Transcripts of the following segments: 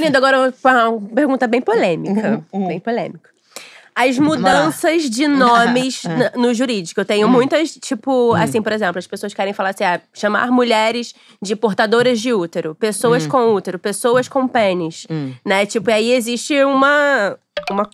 Nilda, agora uma pergunta bem polêmica. Uhum, uhum. Bem polêmica. As mudanças de nomes é. no jurídico. Eu tenho hum. muitas, tipo, hum. assim, por exemplo, as pessoas querem falar assim: ah, chamar mulheres de portadoras de útero, pessoas hum. com útero, pessoas com pênis. Né? Tipo, aí existe uma, uma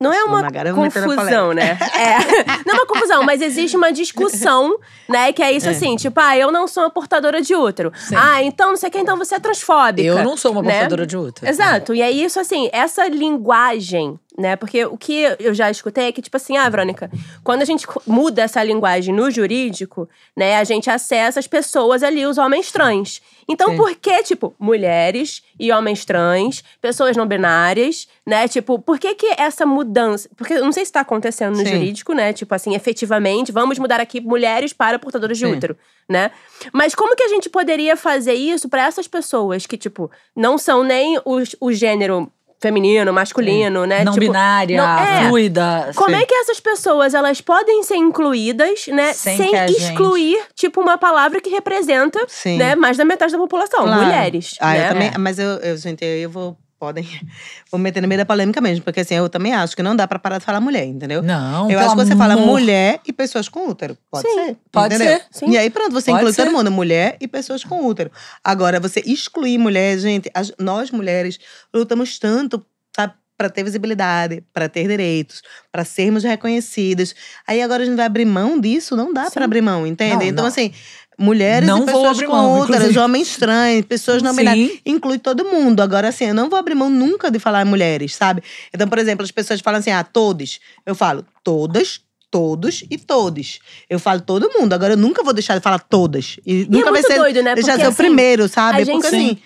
não é uma confusão, né? É. é. Não é uma confusão, mas existe uma discussão, né? Que é isso é. assim, tipo, ah, eu não sou uma portadora de útero. Sim. Ah, então não sei o que, então você é transfóbica. Eu não sou uma né? portadora né? de útero. Exato. É. E é isso assim, essa linguagem né? Porque o que eu já escutei é que, tipo assim, ah, Verônica, quando a gente muda essa linguagem no jurídico, né, a gente acessa as pessoas ali, os homens trans. Então, Sim. por que, tipo, mulheres e homens trans, pessoas não binárias, né? Tipo, por que que essa mudança. Porque eu não sei se está acontecendo no Sim. jurídico, né? Tipo assim, efetivamente, vamos mudar aqui mulheres para portadoras de útero, né? Mas como que a gente poderia fazer isso para essas pessoas que, tipo, não são nem os, o gênero feminino, masculino, Sim. né? Não tipo, binária, não, é. fluida. Como é que essas pessoas, elas podem ser incluídas, né? Sem, sem excluir, gente... tipo, uma palavra que representa, Sim. né? Mais da metade da população, claro. mulheres. Ah, né? eu também… Mas eu, eu, gente, eu vou podem. Vou meter no meio da polêmica mesmo, porque assim, eu também acho que não dá pra parar de falar mulher, entendeu? Não, Eu acho que você amor. fala mulher e pessoas com útero. Pode Sim, ser. pode entendeu? ser, sim. E aí pronto, você Pode inclui ser. todo mundo, mulher e pessoas com útero. Agora, você excluir mulher, gente, as- nós mulheres lutamos tanto, sabe? Pra ter visibilidade, pra ter direitos, pra sermos reconhecidas. Aí agora a gente vai abrir mão disso? Não dá pra abrir mão, entende? Não, então, não. assim, mulheres não e pessoas abrir com mão, outras, inclusive. homens trans, pessoas não binárias. Inclui todo mundo. Agora, assim, eu não vou abrir mão nunca de falar mulheres, sabe? Então, por exemplo, as pessoas falam assim, ah, todos. Eu falo, todas, todos e todos. Eu falo todo mundo. Agora, eu nunca vou deixar de falar todas. E, e é nunca é vai ser. Doido, né? Deixar Porque, assim, o primeiro, sabe? Gente, Porque sim. assim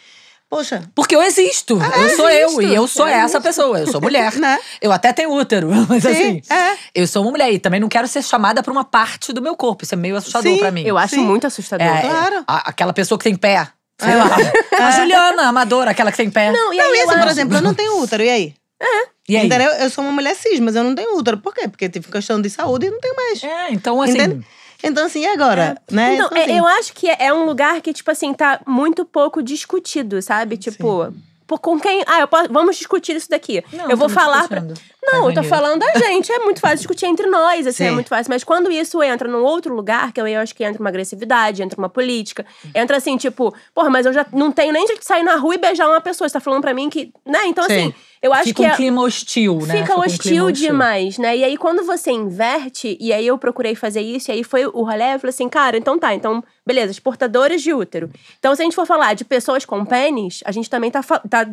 Poxa. Porque eu existo. Ah, eu sou existo. eu. E eu sou é, essa existo. pessoa. Eu sou mulher. né? Eu até tenho útero, mas Sim, assim. É. Eu sou uma mulher e também não quero ser chamada pra uma parte do meu corpo. Isso é meio assustador Sim, pra mim. Eu acho Sim. muito assustador. É, claro. A, aquela pessoa que tem pé. Sei é. lá. A é. Juliana, a amadora, aquela que tem pé. Não, e aí, não, assim, por exemplo, eu não tenho útero. E aí? É. E aí? Entendeu? Eu sou uma mulher cis, mas eu não tenho útero. Por quê? Porque tive tipo, questão de saúde e não tenho mais. É, então assim. Então, assim, e agora? É. Né? então, então é, assim. eu acho que é um lugar que, tipo assim, tá muito pouco discutido, sabe? Tipo. Por, com quem. Ah, eu posso, vamos discutir isso daqui. Não, eu vou tá falar. Pra, não, eu tô falando da gente. É muito fácil discutir entre nós, assim, é Sim. é muito fácil. Mas quando isso entra num outro lugar, que eu acho que entra uma agressividade, entra uma política, entra assim, tipo, porra, mas eu já não tenho nem de sair na rua e beijar uma pessoa. Você tá falando pra mim que. Né? Então, Sim. assim, eu acho fica que. Fica um é clima hostil, né? Fica, fica hostil, um demais, né? E aí, quando você inverte, e aí eu procurei fazer isso, e aí foi o rolê, eu falei assim, cara, então tá, então, beleza, exportadores de útero. Então, se a gente for falar de pessoas com pênis, a gente também tá, tá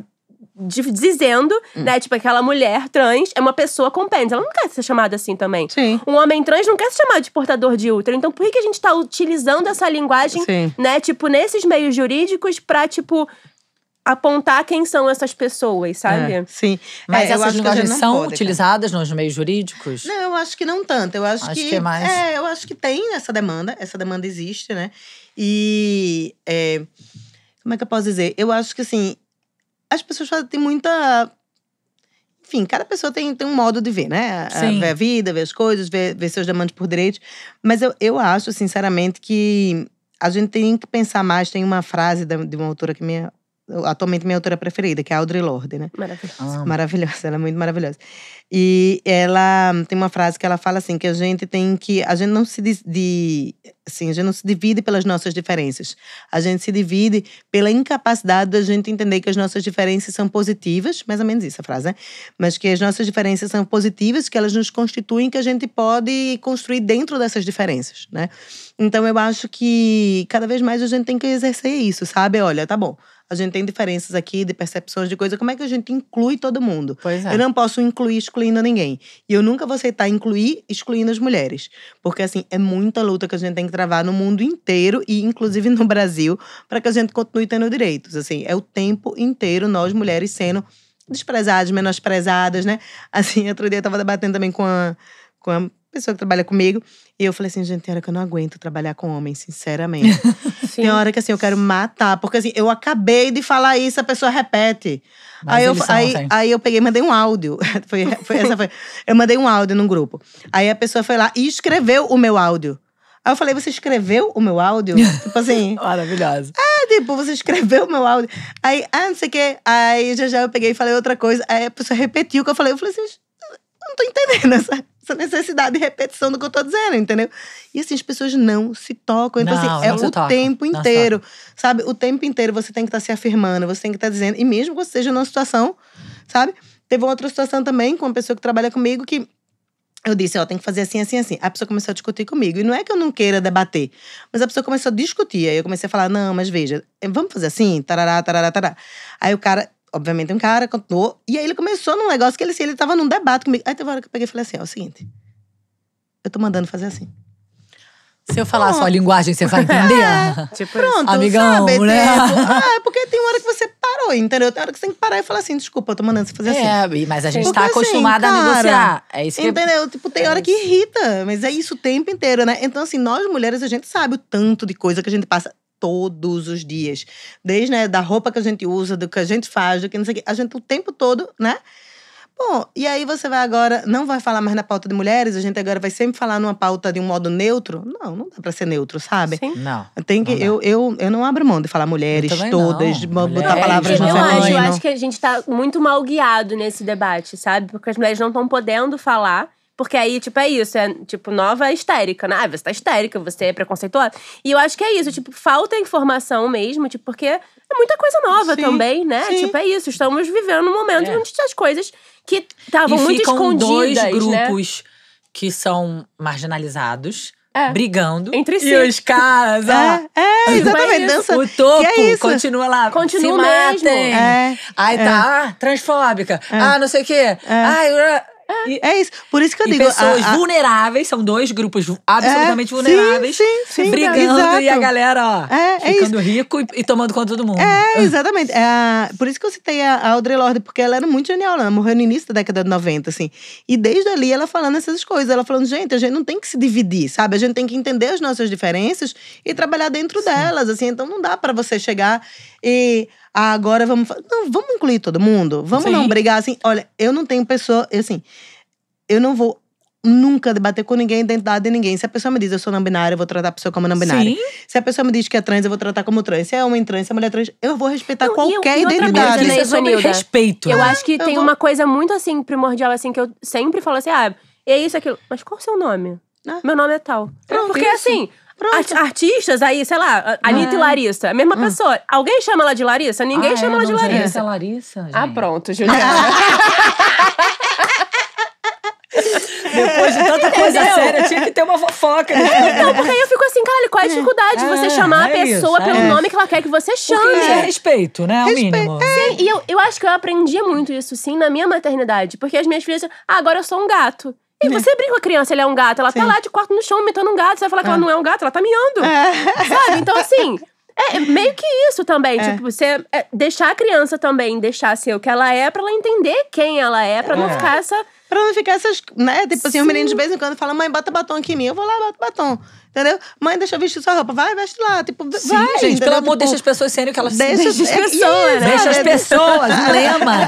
dizendo, hum. né? Tipo, aquela mulher trans é uma pessoa com pênis. Ela não quer ser chamada assim também. Sim. Um homem trans não quer ser chamado de portador de útero. Então, por que, a gente tá utilizando essa linguagem, Sim. né? Tipo, nesses meios jurídicos pra, tipo, apontar quem são essas pessoas, é, sabe? É, sim. Mas é, essas linguagens são pode, utilizadas nos meios jurídicos? Não, eu acho que não tanto. Eu acho, acho que, que é mais. É, eu acho que tem essa demanda. Essa demanda existe, né? E é, como é que eu posso dizer? Eu acho que assim as pessoas têm muita. Enfim, cada pessoa tem, tem um modo de ver, né? Sim. Ver a vida, ver as coisas, ver, ver seus demandas por direitos. Mas eu, eu acho, sinceramente, que a gente tem que pensar mais. Tem uma frase de uma autora que me atualmente minha autora preferida, que é a Audre Lorde, né? Maravilhosa. Ah. Maravilhosa, ela é muito maravilhosa. E ela hum, tem uma frase que ela fala assim, que a gente tem que, a gente não se de, assim, a gente não se divide pelas nossas diferenças. A gente se divide pela incapacidade da gente entender que as nossas diferenças são positivas, mais ou menos isso a frase, né? Mas que as nossas diferenças são positivas, que elas nos constituem, que a gente pode construir dentro dessas diferenças, né? Então eu acho que cada vez mais a gente tem que exercer isso, sabe? Olha, tá bom a gente tem diferenças aqui de percepções de coisa. Como é que a gente inclui todo mundo? Pois é. Eu não posso incluir excluindo ninguém. E eu nunca vou aceitar incluir excluindo as mulheres. Porque, assim, é muita luta que a gente tem que travar no mundo inteiro e, inclusive, no Brasil, para que a gente continue tendo direitos. Assim, é o tempo inteiro nós, mulheres, sendo desprezadas, menosprezadas, né? Assim, outro dia eu tava debatendo também com a com a pessoa que trabalha comigo. E eu falei assim, gente, tem hora que eu não aguento trabalhar com homem, sinceramente. tem hora que assim, eu quero matar. Porque assim, eu acabei de falar isso, a pessoa repete. aí eu, aí, aí eu peguei mandei um áudio. foi, foi, essa foi. Eu mandei um áudio num grupo. Aí a pessoa foi lá e escreveu o meu áudio. Aí eu falei, você escreveu o meu áudio? tipo assim. Maravilhosa. Ah, tipo, você escreveu o meu áudio. Aí, ah, não sei o quê. Aí já já eu peguei e falei outra coisa. Aí a pessoa repetiu o que eu falei. Eu falei assim, tô entendendo essa, essa necessidade de repetição do que eu tô dizendo, entendeu? E assim, as pessoas não se tocam. Então, assim, não, assim, é o tempo inteiro. Sabe? O tempo inteiro você tem que estar tá se afirmando, você tem que estar tá dizendo. E mesmo que você seja numa situação, sabe? Teve uma outra situação também com uma pessoa que trabalha comigo que eu disse, ó, tem que fazer assim, assim, assim. A pessoa começou a discutir comigo. E não é que eu não queira debater, mas a pessoa começou a discutir. Aí eu comecei a falar, não, mas veja, vamos fazer assim, tarará, tarará, tarará. Aí o cara obviamente, um cara, contou E aí ele começou num negócio que ele, assim, ele tava num debate comigo. Aí teve uma hora que eu peguei e falei assim: ó, é o seguinte. Eu tô mandando fazer assim. Se eu falar só a linguagem, você vai é, entender? É, tipo Pronto, amigão, sabe, né? Tipo, ah, é porque tem hora que você parou, entendeu? Tem hora que você tem que parar e falar assim, desculpa, eu tô mandando você fazer é, assim. É, mas a gente porque, tá acostumada assim, cara, a negociar. É isso que Entendeu? Tipo, tem é hora que é irrita, mas é isso o tempo inteiro, né? Então, assim, nós mulheres, a gente sabe o tanto de coisa que a gente passa todos os dias. Desde né, da roupa que a gente usa, do que a gente faz, do que não sei o quê. A gente o tempo todo, né? Bom, e aí você vai agora, não vai falar mais na pauta de mulheres, a gente agora vai sempre falar numa pauta de um modo neutro. Não, não dá pra ser neutro, sabe? Sim. Não. Tem que, não eu, eu, eu não abro mão de falar mulheres todas, não. botar palavras no eu feminino. Acho, eu acho que a gente tá muito mal guiado nesse debate, sabe? Porque as mulheres não estão podendo falar. Porque aí, tipo, é isso. É, tipo, nova histérica, né? Ah, você tá histérica, você é preconceituosa. E eu acho que é isso. Tipo, falta informação mesmo, tipo, porque é muita coisa nova sim, também, né? Sim. Tipo, é isso. Estamos vivendo um momento é. onde as coisas que estavam muito escondidas, dois né? grupos né? que são marginalizados… É. brigando. Entre si. E os caras, é, ó. É, é exatamente. Dança. O topo é continua lá. Continua se mesmo. É. Aí é. tá, ah, transfóbica. É. Ah, não sei o quê. Ai, ah, é isso. Por isso que eu e digo. Pessoas a, a... vulneráveis, são dois grupos absolutamente é, vulneráveis. Sim, sim, sim, brigando é, e a galera, ó, é, é ficando rico e, e, tomando conta do mundo. É, exatamente. É por isso que eu citei a Audre Lorde, porque ela era muito genial. Ela morreu no início da década de 90, assim. E desde ali ela falando essas coisas. Ela falando, gente, a gente não tem que se dividir, sabe? A gente tem que entender as nossas diferenças e trabalhar dentro delas, assim. Então não dá para você chegar e ah, agora vamos. Não, vamos incluir todo mundo. Vamos Sim. não brigar assim. Olha, eu não tenho pessoa. Assim, eu não vou nunca debater com ninguém a identidade de ninguém. Se a pessoa me diz eu sou não binária, eu vou tratar a pessoa como não binária. Sim. Se a pessoa me diz que é trans, eu vou tratar como trans. Se é homem trans, se é mulher trans, eu vou respeitar não, qualquer e eu, e identidade. Coisa, né, Isso é respeito. Eu né? acho que eu tem vou... uma coisa muito assim primordial assim que eu sempre falo assim, ah, é isso aquilo. Mas qual o seu nome? Ah. Meu nome é tal. Pronto, Porque isso. assim, Art, artistas aí, sei lá, ah, Anitta é. e Larissa, a mesma hum. pessoa. Alguém chama ela de Larissa? Ninguém ah, é, chama ela de Larissa. Larissa é ah, gente. Ah, pronto, Juliana. Depois de tanta Entendeu? coisa séria, tinha que ter uma fofoca. Né? É, então, porque aí eu fico assim, caralho, qual é a é. dificuldade de é, você chamar a pessoa isso, pelo nome que ela quer que você chame? Porque é respeito, né? Respeito, o mínimo. Sim, e eu, eu acho que eu aprendi muito isso, sim, na minha maternidade. Porque as minhas filhas, ah, agora eu sou um gato. E né. você brinca com a criança, ele é um gato. Ela tá Sim. tá lá de quarto no chão, metendo um gato. Você vai falar que ela é. não é um gato, ela tá miando. É. Sabe? Então, assim. É, é meio que isso também. É. Tipo, você é, deixar a criança também deixar ser o que ela é, para ela entender quem ela é, para não ficar essa Pra não ficar essas, né? Tipo assim, o os de vez em quando fala mãe, bota batom aqui em mim. Eu vou lá, boto batom. Entendeu? Mãe, deixa eu vestir sua roupa. Vai, veste lá. Tipo, Sim, vai. Gente, entendeu? pelo amor, tipo, deixa as pessoas serem o que elas são. Né? Deixa, deixa as pessoas. né? Deixa as pessoas, lema.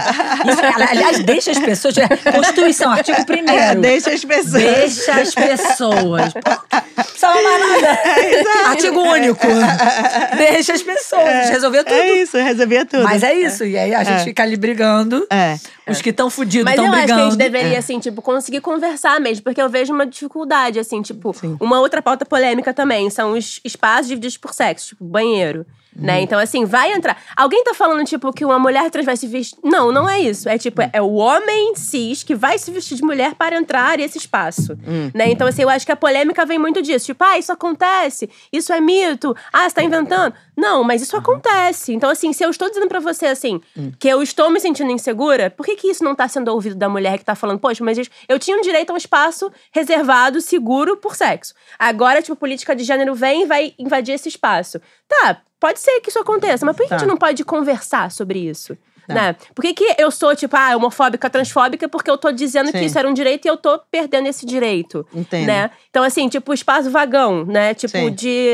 É, aliás, deixa as pessoas. É, Constituição, artigo primeiro é, Deixa as pessoas. Deixa as pessoas. Só uma marada. É, exato. Artigo único. É, Deixa as pessoas é, resolver é tudo. É isso, resolver tudo. Mas é isso. É. E aí a gente é. fica ali brigando. É. Os que estão fudidos estão brigando. Mas eu acho que a gente deveria, assim, tipo, conseguir conversar mesmo. Porque eu vejo uma dificuldade, assim, tipo… Sim. Uma outra pauta polêmica também são os espaços divididos por sexo. Tipo, banheiro. Né? Uhum. Então, assim, vai entrar. Alguém tá falando, tipo, que uma mulher trans vai se vestir. Não, não é isso. É tipo, uhum. é o homem cis que vai se vestir de mulher para entrar esse espaço. Uhum. Né? Então, assim, eu acho que a polêmica vem muito disso. Tipo, ah, isso acontece, isso é mito, ah, você tá inventando. Não, mas isso acontece. Então, assim, se eu estou dizendo para você, assim, que eu estou me sentindo insegura, por que, que isso não tá sendo ouvido da mulher que tá falando, poxa, mas eu tinha um direito a um espaço reservado, seguro por sexo. Agora, tipo, política de gênero vem e vai invadir esse espaço. Tá, pode ser que isso aconteça, mas por que tá. a gente tá. não pode conversar sobre isso? Tá. Né? Por que, que, eu sou, tipo, ah, homofóbica, transfóbica, porque eu tô dizendo Sim. que isso era um direito e eu tô perdendo esse direito. Entendo. Né? Então, assim, tipo, espaço vagão, né? Tipo, Sim. de.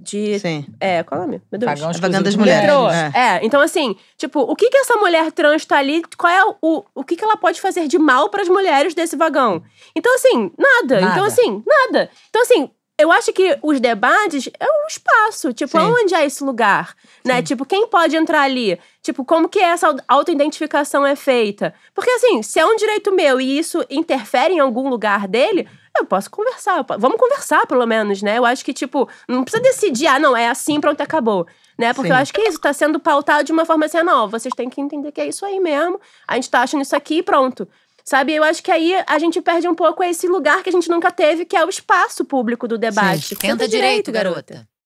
de Sim. É, qual é o nome? Meu Deus. Vagão, é vagão das mulheres. É. é. então, assim, tipo, o que que essa mulher trans tá ali? Qual é o. O que que ela pode fazer de mal para as mulheres desse vagão? Então, assim, nada. Então, nada. Então, assim, nada. Então, assim, eu acho que os debates é um espaço. Tipo, Sim. onde é esse lugar? Né? Sim. Né? Tipo, quem pode entrar ali? Tipo, como que essa autoidentificação é feita? Porque, assim, se é um direito meu e isso interfere em algum lugar dele, eu posso conversar. Eu posso... Vamos conversar, pelo menos, né? Eu acho que, tipo, não precisa decidir, ah, não, é assim, pronto, acabou. Né? Porque Sim. eu acho que é isso está sendo pautado de uma forma assim, ah, não, vocês têm que entender que é isso aí mesmo. A gente está achando isso aqui e pronto. Sabe? Eu acho que aí a gente perde um pouco esse lugar que a gente nunca teve, que é o espaço público do debate. Sim. Tenta, Tenta direito, direito, garota.